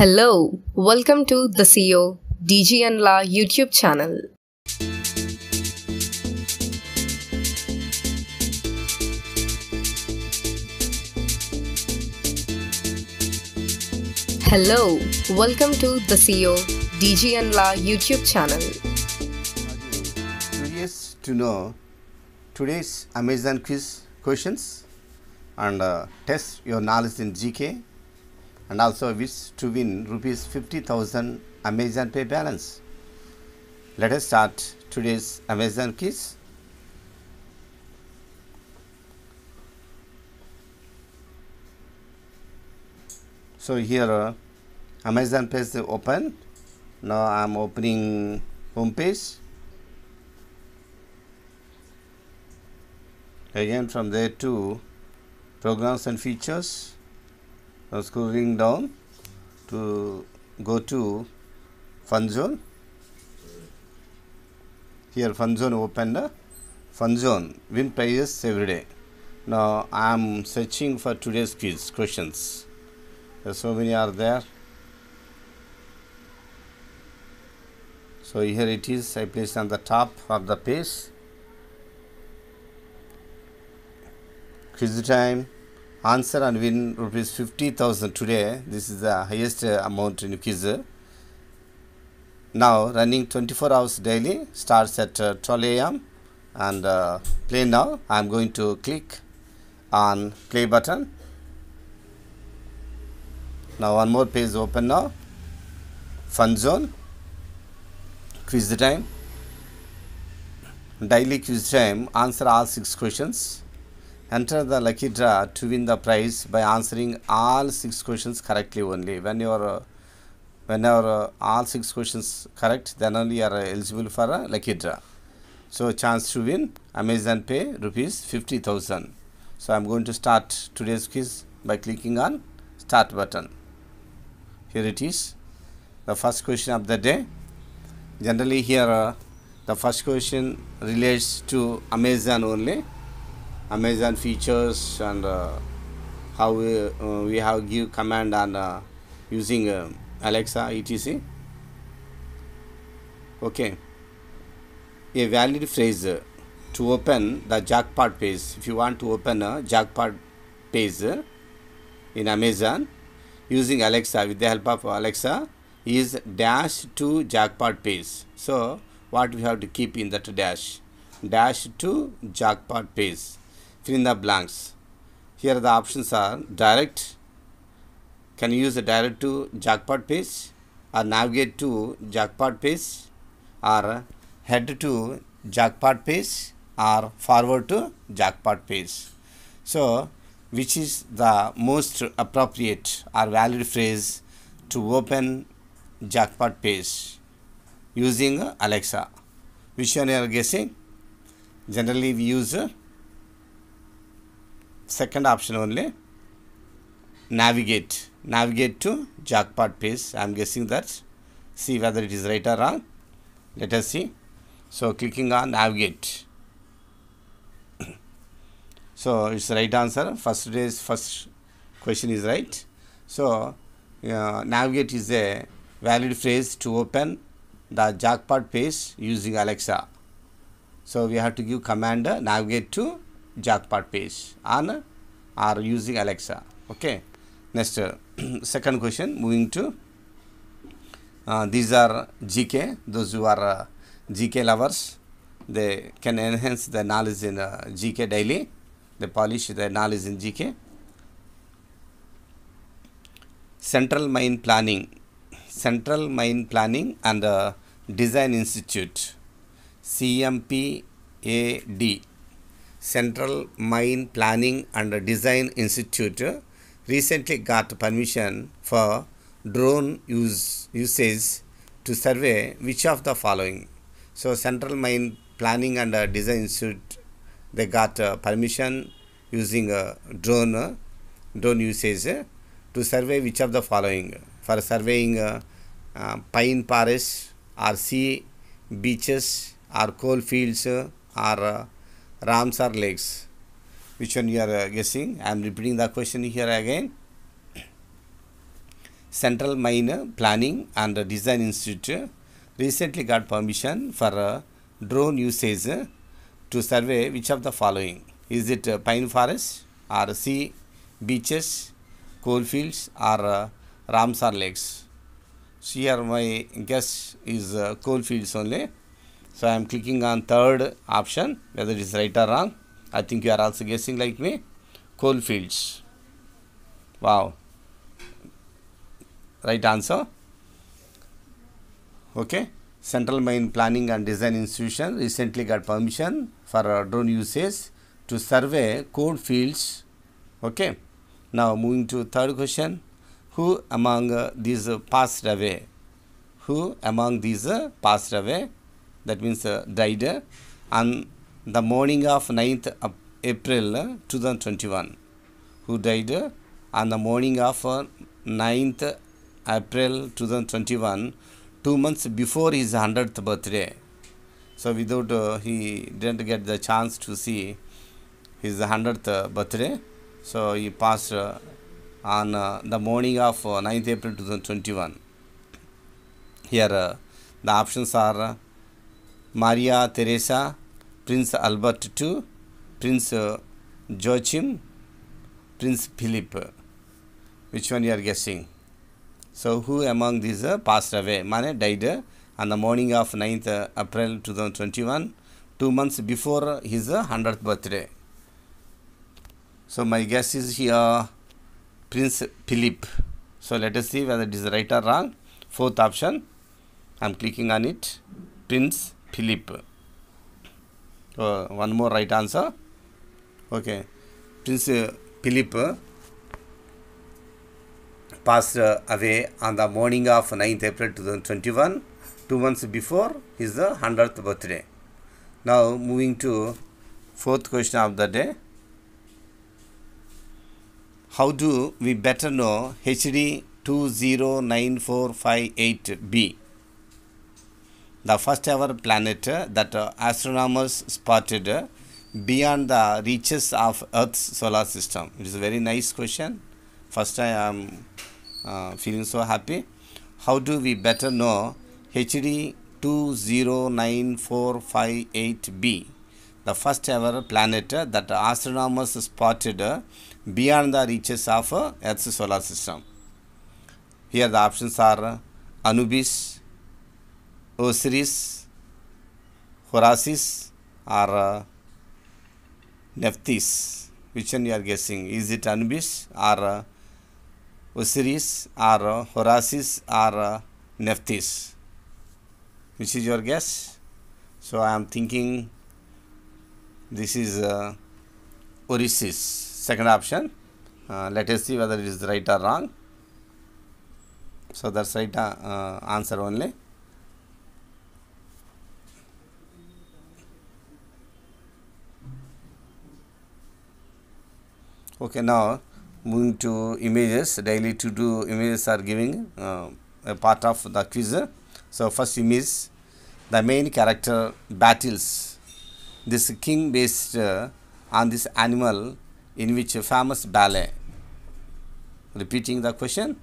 Hello, welcome to the CEO D G La YouTube channel. Hello, welcome to the CEO DGN La YouTube channel. Curious to know today's Amazon quiz questions and uh, test your knowledge in GK and also wish to win rupees 50000 Amazon Pay balance. Let us start today's Amazon quiz. So here uh, Amazon page is open. Now I am opening home page. Again from there to programs and features scrolling down to go to funzone here funzone opened funzone win prizes every day now i am searching for today's quiz questions so many are there so here it is i placed on the top of the page quiz time answer and win rupees 50,000 today. This is the highest uh, amount in quiz. Now running 24 hours daily starts at uh, 12 a.m. and uh, play now. I'm going to click on play button. Now one more page open now. Fun zone. Quiz time. Daily quiz time. Answer all six questions enter the lucky draw to win the prize by answering all six questions correctly only when your, uh, when your uh, all six questions correct then only you are uh, eligible for a lucky draw so chance to win amazon pay rupees 50000 so i'm going to start today's quiz by clicking on start button here it is the first question of the day generally here uh, the first question relates to amazon only amazon features and uh, how we, uh, we have give command on uh, using alexa etc okay a valid phrase to open the jackpot page if you want to open a jackpot page in amazon using alexa with the help of alexa is dash to jackpot page so what we have to keep in that dash dash to jackpot page fill in the blanks. Here the options are direct, can you use a direct to jackpot page or navigate to jackpot page or head to jackpot page or forward to jackpot page. So, which is the most appropriate or valid phrase to open jackpot page using Alexa? Which one you are guessing? Generally, we use second option only navigate navigate to jackpot page i'm guessing that see whether it is right or wrong let us see so clicking on navigate so it's right answer first day's first question is right so uh, navigate is a valid phrase to open the jackpot page using alexa so we have to give command navigate to Jagpal page on or using Alexa. Okay. Next, uh, second question moving to uh, these are GK, those who are uh, GK lovers, they can enhance their knowledge in uh, GK daily, they polish their knowledge in GK. Central Mine Planning, Central Mine Planning and uh, Design Institute, CMPAD. Central Mine Planning and Design Institute recently got permission for drone use, usage to survey which of the following. So Central Mine Planning and Design Institute, they got uh, permission using a drone, uh, drone usage uh, to survey which of the following. For surveying uh, uh, pine forests or sea beaches or coal fields or uh, Ramsar lakes. Which one you are uh, guessing? I am repeating the question here again. Central Minor Planning and Design Institute recently got permission for uh, drone usage uh, to survey which of the following. Is it uh, pine forest or sea, beaches, coalfields or uh, Ramsar lakes? So here my guess is uh, coalfields only. So I am clicking on third option whether it is right or wrong. I think you are also guessing like me. Coal fields. Wow. Right answer. Okay. Central Mine Planning and Design Institution recently got permission for drone usage to survey coal fields. Okay. Now moving to third question. Who among uh, these uh, passed away? Who among these uh, passed away? that means uh, died on the morning of 9th April uh, 2021 who died on the morning of 9th uh, April 2021 two months before his 100th birthday so without uh, he didn't get the chance to see his 100th birthday so he passed uh, on uh, the morning of 9th April 2021 here the options are Maria Theresa, Prince Albert II, Prince uh, Joachim, Prince Philip. Which one you are guessing? So, who among these uh, passed away? Mane died uh, on the morning of 9th April 2021, two months before his 100th birthday. So, my guess is here Prince Philip. So, let us see whether it is right or wrong. Fourth option, I am clicking on it. Prince Philip. Oh, one more right answer. Okay. Prince uh, Philip uh, passed uh, away on the morning of 9th April 2021. Two months before his 100th birthday. Now moving to fourth question of the day. How do we better know HD two zero nine four five eight b the first ever planet uh, that uh, astronomers spotted uh, beyond the reaches of Earth's solar system? It is a very nice question. First, I am uh, feeling so happy. How do we better know HD 209458b, the first ever planet that astronomers spotted beyond the reaches of Earth's solar system? Here the options are Anubis, Osiris, Horasis or uh, Nephthys. Which one you are guessing? Is it Anubis or uh, Osiris or uh, Horasis or uh, Nephthys? Which is your guess? So I am thinking this is uh, Orisis, second option. Uh, let us see whether it is right or wrong. So that's right uh, uh answer only. okay now moving to images daily to do images are giving uh, a part of the quiz so first image the main character battles this king based uh, on this animal in which a famous ballet repeating the question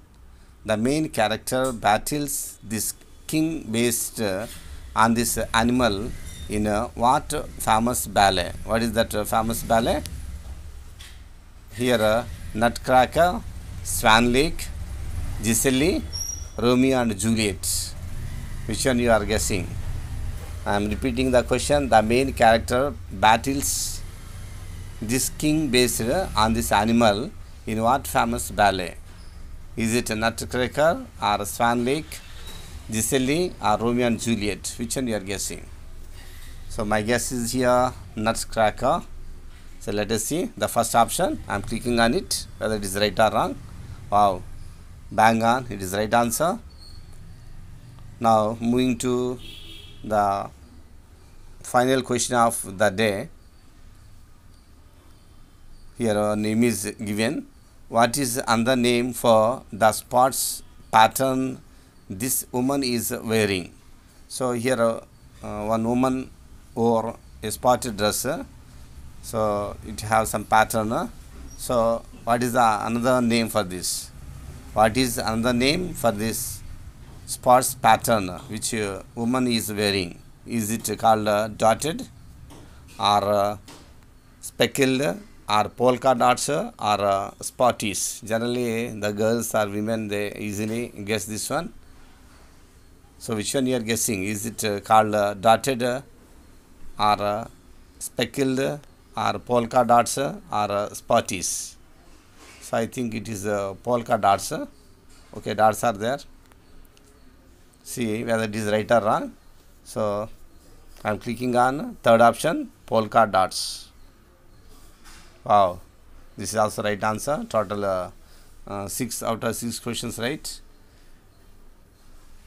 the main character battles this king based uh, on this animal in a what famous ballet what is that uh, famous ballet here uh, Nutcracker, Swan Lake, Giselle, Romeo and Juliet. Which one you are guessing? I am repeating the question. The main character battles this king based on this animal in what famous ballet? Is it a Nutcracker or Swan Lake, Giselle or Romeo and Juliet? Which one you are guessing? So my guess is here Nutcracker. So let us see the first option. I am clicking on it whether it is right or wrong. Wow, bang on, it is right answer. Now moving to the final question of the day. Here our name is given. What is another name for the spots pattern this woman is wearing? So here uh, one woman wore a spotted dress so it have some pattern so what is the another name for this what is another name for this sports pattern which a uh, woman is wearing is it called uh, dotted or uh, speckled or polka dots or spotties generally the girls or women they easily guess this one so which one you are guessing is it called dotted or speckled are polka dots or spotties. So I think it is polka dots. Okay, dots are there. See whether it is right or wrong. So I am clicking on third option polka dots. Wow, this is also right answer. Total uh, uh, 6 out of 6 questions right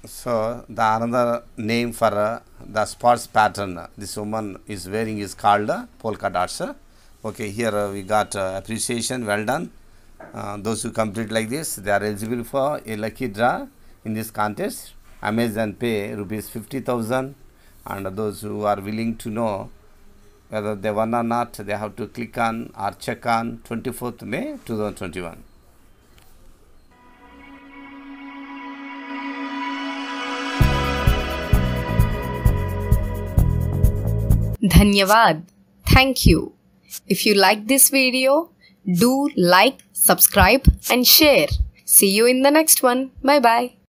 so the another name for uh, the sports pattern uh, this woman is wearing is called uh, polka dots okay here uh, we got uh, appreciation well done uh, those who complete like this they are eligible for a lucky draw in this contest amazon pay rupees 50000 and those who are willing to know whether they won or not they have to click on or check on 24th may 2021 Dhanyavad. Thank you. If you like this video, do like, subscribe and share. See you in the next one. Bye bye.